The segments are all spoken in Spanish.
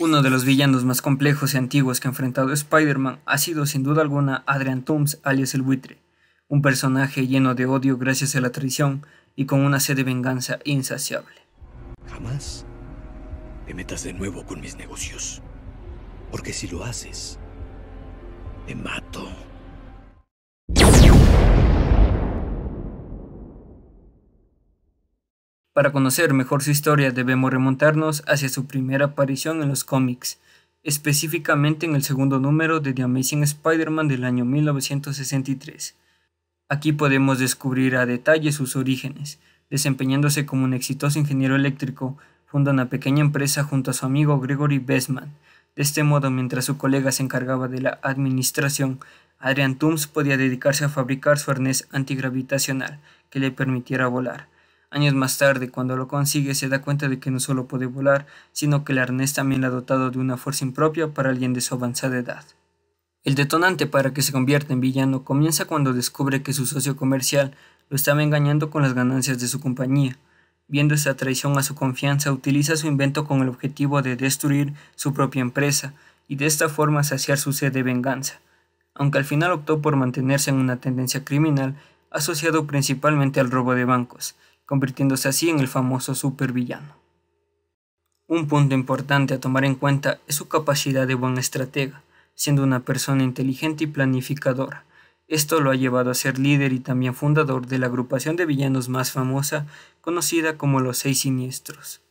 Uno de los villanos más complejos y antiguos que ha enfrentado Spider-Man ha sido sin duda alguna Adrian Toomes alias el buitre, un personaje lleno de odio gracias a la traición y con una sed de venganza insaciable. Jamás te metas de nuevo con mis negocios, porque si lo haces, te mato. Para conocer mejor su historia debemos remontarnos hacia su primera aparición en los cómics, específicamente en el segundo número de The Amazing Spider-Man del año 1963. Aquí podemos descubrir a detalle sus orígenes. Desempeñándose como un exitoso ingeniero eléctrico, funda una pequeña empresa junto a su amigo Gregory Bessman. De este modo, mientras su colega se encargaba de la administración, Adrian Toomes podía dedicarse a fabricar su arnés antigravitacional que le permitiera volar. Años más tarde, cuando lo consigue, se da cuenta de que no solo puede volar, sino que el arnés también la ha dotado de una fuerza impropia para alguien de su avanzada edad. El detonante para que se convierta en villano comienza cuando descubre que su socio comercial lo estaba engañando con las ganancias de su compañía. Viendo esa traición a su confianza, utiliza su invento con el objetivo de destruir su propia empresa y de esta forma saciar su sed de venganza. Aunque al final optó por mantenerse en una tendencia criminal asociado principalmente al robo de bancos, convirtiéndose así en el famoso supervillano. Un punto importante a tomar en cuenta es su capacidad de buen estratega, siendo una persona inteligente y planificadora. Esto lo ha llevado a ser líder y también fundador de la agrupación de villanos más famosa, conocida como los Seis Siniestros.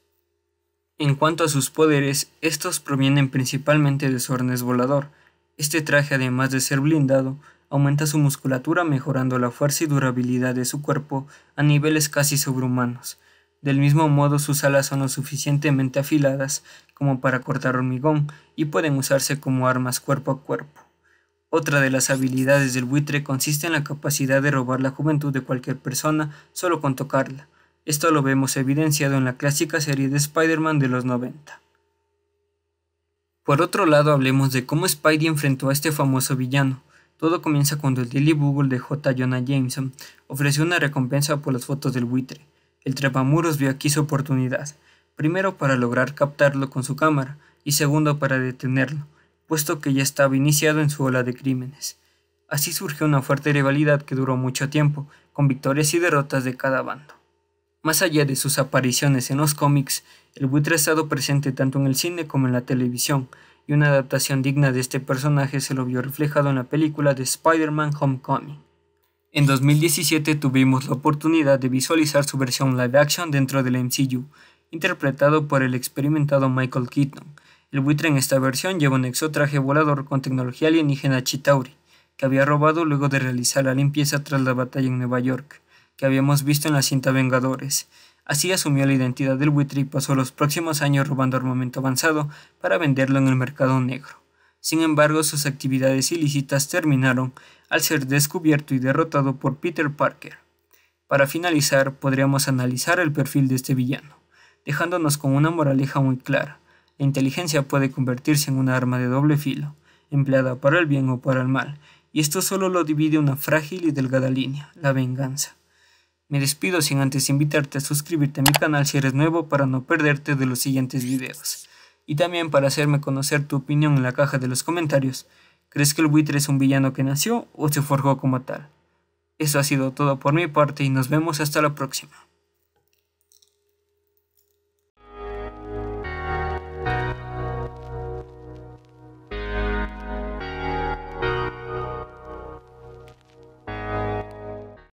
En cuanto a sus poderes, estos provienen principalmente de su arnés volador. Este traje, además de ser blindado, aumenta su musculatura mejorando la fuerza y durabilidad de su cuerpo a niveles casi sobrehumanos. Del mismo modo sus alas son lo suficientemente afiladas como para cortar hormigón y pueden usarse como armas cuerpo a cuerpo. Otra de las habilidades del buitre consiste en la capacidad de robar la juventud de cualquier persona solo con tocarla. Esto lo vemos evidenciado en la clásica serie de Spider-Man de los 90. Por otro lado, hablemos de cómo Spidey enfrentó a este famoso villano. Todo comienza cuando el Daily Bugle de J. Jonah Jameson ofreció una recompensa por las fotos del buitre. El trepamuros vio aquí su oportunidad, primero para lograr captarlo con su cámara y segundo para detenerlo, puesto que ya estaba iniciado en su ola de crímenes. Así surgió una fuerte rivalidad que duró mucho tiempo, con victorias y derrotas de cada bando. Más allá de sus apariciones en los cómics, el buitre ha estado presente tanto en el cine como en la televisión, y una adaptación digna de este personaje se lo vio reflejado en la película de Spider-Man Homecoming. En 2017 tuvimos la oportunidad de visualizar su versión live action dentro del MCU, interpretado por el experimentado Michael Keaton. El buitre en esta versión lleva un exotraje volador con tecnología alienígena Chitauri, que había robado luego de realizar la limpieza tras la batalla en Nueva York, que habíamos visto en la cinta Vengadores. Así asumió la identidad del buitre y pasó los próximos años robando armamento avanzado para venderlo en el mercado negro. Sin embargo, sus actividades ilícitas terminaron al ser descubierto y derrotado por Peter Parker. Para finalizar, podríamos analizar el perfil de este villano, dejándonos con una moraleja muy clara. La inteligencia puede convertirse en una arma de doble filo, empleada para el bien o para el mal, y esto solo lo divide una frágil y delgada línea, la venganza. Me despido sin antes invitarte a suscribirte a mi canal si eres nuevo para no perderte de los siguientes videos. Y también para hacerme conocer tu opinión en la caja de los comentarios. ¿Crees que el buitre es un villano que nació o se forjó como tal? Eso ha sido todo por mi parte y nos vemos hasta la próxima.